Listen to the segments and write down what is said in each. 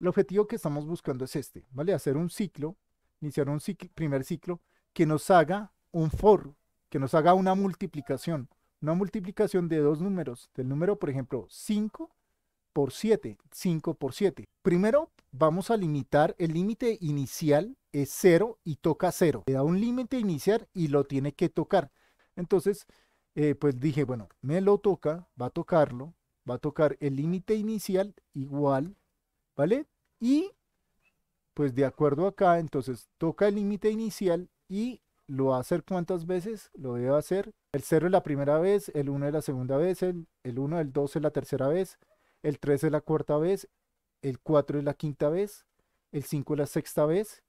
El objetivo que estamos buscando es este, ¿vale? Hacer un ciclo, iniciar un ciclo, primer ciclo que nos haga un for, que nos haga una multiplicación, una multiplicación de dos números, del número, por ejemplo, 5 por 7, 5 por 7. Primero vamos a limitar, el límite inicial es 0 y toca 0. Le da un límite inicial y lo tiene que tocar. Entonces, eh, pues dije, bueno, me lo toca, va a tocarlo, va a tocar el límite inicial igual ¿vale? Y pues de acuerdo acá, entonces toca el límite inicial y lo va a hacer cuántas veces, lo debe hacer el 0 es la primera vez, el 1 es la segunda vez, el, 1, el 2 es la tercera vez, el 3 es la cuarta vez, el 4 es la quinta vez, el 5 es la sexta vez,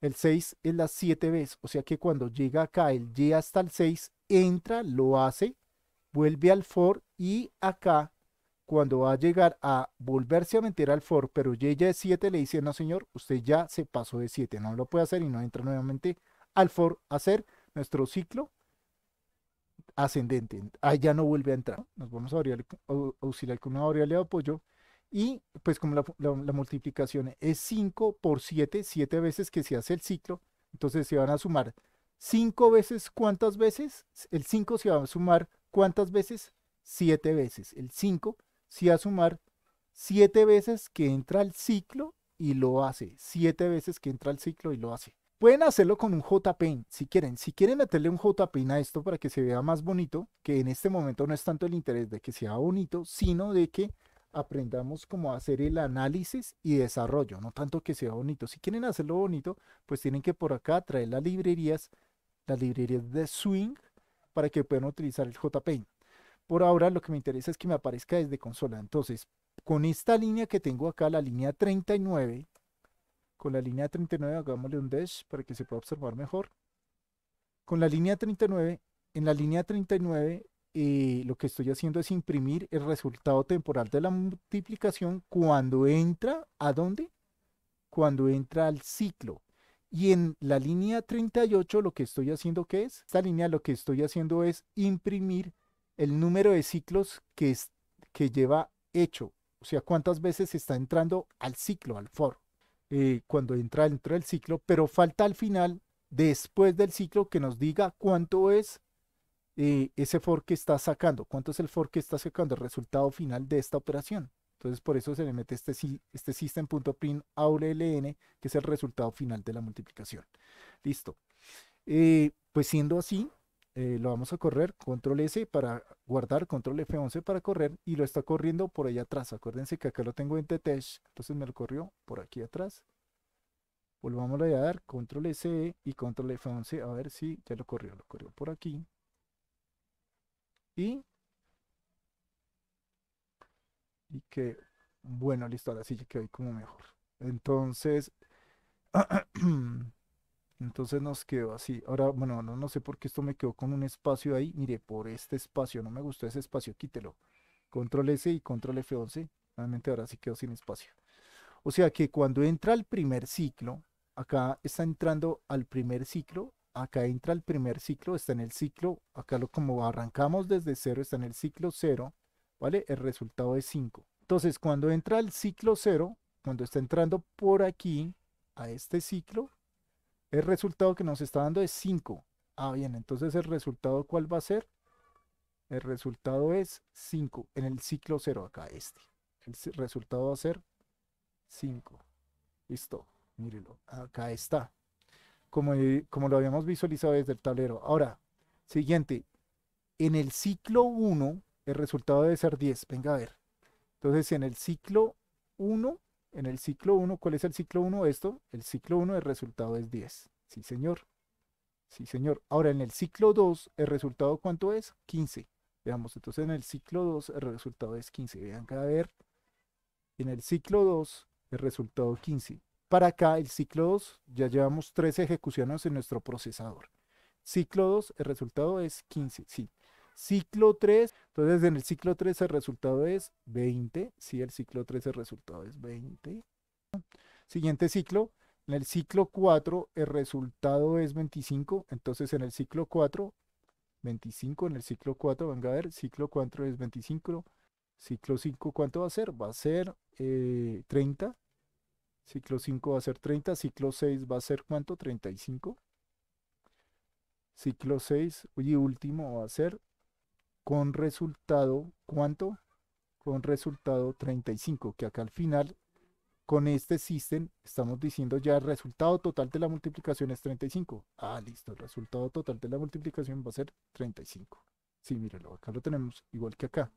el 6 es la siete vez, o sea que cuando llega acá el Y hasta el 6, entra, lo hace, vuelve al for y acá cuando va a llegar a volverse a meter al for, pero ya es 7, le dice, no señor, usted ya se pasó de 7, no lo puede hacer y no entra nuevamente al for a hacer nuestro ciclo ascendente. Ahí ya no vuelve a entrar. Nos vamos a auxiliar con una variable de apoyo. Y pues como la, la multiplicación es 5 por 7, 7 veces que se hace el ciclo, entonces se van a sumar 5 veces, ¿cuántas veces? El 5 se va a sumar, ¿cuántas veces? 7 veces. El 5 si a sumar siete veces que entra al ciclo y lo hace. Siete veces que entra al ciclo y lo hace. Pueden hacerlo con un JPEN si quieren. Si quieren meterle un JPEN a esto para que se vea más bonito, que en este momento no es tanto el interés de que sea bonito, sino de que aprendamos cómo hacer el análisis y desarrollo, no tanto que sea bonito. Si quieren hacerlo bonito, pues tienen que por acá traer las librerías, las librerías de Swing para que puedan utilizar el JPEN. Por ahora lo que me interesa es que me aparezca desde consola. Entonces, con esta línea que tengo acá, la línea 39, con la línea 39 hagámosle un dash para que se pueda observar mejor. Con la línea 39, en la línea 39 eh, lo que estoy haciendo es imprimir el resultado temporal de la multiplicación cuando entra, ¿a dónde? Cuando entra al ciclo. Y en la línea 38 lo que estoy haciendo, ¿qué es? Esta línea lo que estoy haciendo es imprimir el número de ciclos que, que lleva hecho, o sea, cuántas veces está entrando al ciclo, al for, eh, cuando entra dentro del ciclo, pero falta al final, después del ciclo, que nos diga cuánto es eh, ese for que está sacando, cuánto es el for que está sacando, el resultado final de esta operación. Entonces, por eso se le mete este, este system.print ln que es el resultado final de la multiplicación. Listo. Eh, pues siendo así, eh, lo vamos a correr, control S para guardar, control F11 para correr y lo está corriendo por allá atrás. Acuérdense que acá lo tengo en test entonces me lo corrió por aquí atrás. Volvamos a dar control S y control F11 a ver si ya lo corrió, lo corrió por aquí. Y, y que, bueno, listo, ahora sí ya quedó como mejor. Entonces, Entonces nos quedó así. Ahora, bueno, no, no sé por qué esto me quedó con un espacio ahí. Mire, por este espacio, no me gustó ese espacio, quítelo. Control S y Control F11. Realmente ahora sí quedó sin espacio. O sea que cuando entra al primer ciclo, acá está entrando al primer ciclo, acá entra al primer ciclo, está en el ciclo, acá lo como arrancamos desde cero, está en el ciclo cero. ¿vale? El resultado es 5. Entonces, cuando entra al ciclo cero. cuando está entrando por aquí a este ciclo, el resultado que nos está dando es 5. Ah, bien, entonces el resultado ¿cuál va a ser? El resultado es 5 en el ciclo 0 acá, este. El resultado va a ser 5. Listo, mírelo, acá está. Como, eh, como lo habíamos visualizado desde el tablero. Ahora, siguiente. En el ciclo 1, el resultado debe ser 10. Venga a ver. Entonces, en el ciclo 1, en el ciclo 1, ¿cuál es el ciclo 1 esto? El ciclo 1, el resultado es 10. Sí, señor. Sí, señor. Ahora, en el ciclo 2, ¿el resultado cuánto es? 15. Veamos, entonces en el ciclo 2, el resultado es 15. Vean, cada ver. En el ciclo 2, el resultado 15. Para acá, el ciclo 2, ya llevamos 13 ejecuciones en nuestro procesador. Ciclo 2, el resultado es 15. Sí. Ciclo 3, entonces en el ciclo 3 el resultado es 20. Sí, el ciclo 3 el resultado es 20. Siguiente ciclo, en el ciclo 4 el resultado es 25. Entonces en el ciclo 4, 25, en el ciclo 4, venga a ver, ciclo 4 es 25. Ciclo 5, ¿cuánto va a ser? Va a ser 30. Eh, ciclo 5 va a ser 30. Ciclo 6 va a ser ¿cuánto? 35 ciclo 6 y último va a ser con resultado, ¿cuánto? Con resultado 35, que acá al final, con este system, estamos diciendo ya el resultado total de la multiplicación es 35. Ah, listo, el resultado total de la multiplicación va a ser 35. Sí, míralo, acá lo tenemos, igual que acá.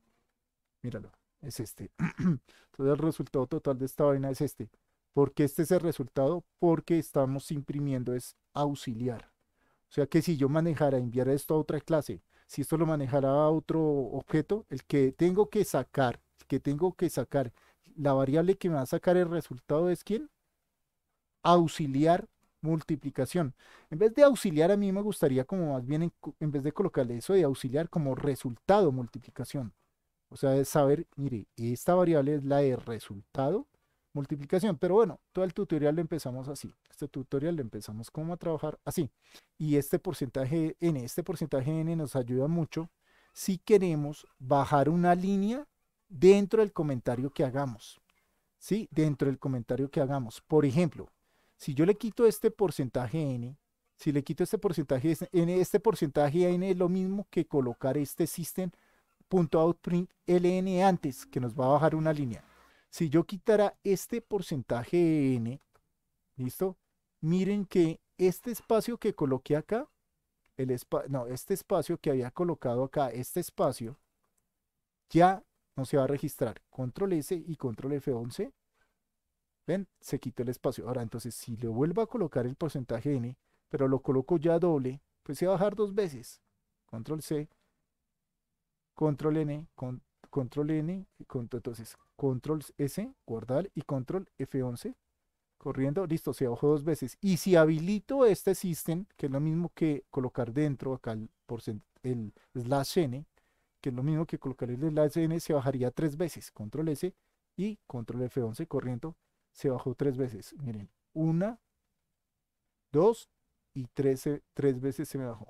Míralo, es este. Entonces el resultado total de esta vaina es este. ¿Por qué este es el resultado? Porque estamos imprimiendo es auxiliar. O sea que si yo manejara enviar esto a otra clase si esto lo manejara otro objeto, el que tengo que sacar, el que tengo que sacar, la variable que me va a sacar el resultado es quién? Auxiliar multiplicación. En vez de auxiliar, a mí me gustaría como más bien, en, vez de colocarle eso de auxiliar, como resultado multiplicación. O sea, es saber, mire, esta variable es la de resultado multiplicación. Pero bueno, todo el tutorial lo empezamos así. Este tutorial lo empezamos como a trabajar así. Y este porcentaje n, este porcentaje n nos ayuda mucho si queremos bajar una línea dentro del comentario que hagamos. ¿Sí? Dentro del comentario que hagamos. Por ejemplo, si yo le quito este porcentaje n, si le quito este porcentaje n, este porcentaje n es lo mismo que colocar este system.outprint ln antes, que nos va a bajar una línea. Si yo quitara este porcentaje n, ¿listo? Miren que este espacio que coloqué acá, el no, este espacio que había colocado acá, este espacio, ya no se va a registrar. Control S y Control F11. ¿Ven? Se quitó el espacio. Ahora, entonces, si le vuelvo a colocar el porcentaje n, pero lo coloco ya doble, pues se va a bajar dos veces. Control C, Control N, con, Control N, con, entonces control S, guardar y control F11, corriendo, listo, se bajó dos veces. Y si habilito este system, que es lo mismo que colocar dentro acá el, el slash n, que es lo mismo que colocar el slash n, se bajaría tres veces, control S y control F11 corriendo, se bajó tres veces. Miren, una, dos y tres veces se me bajó.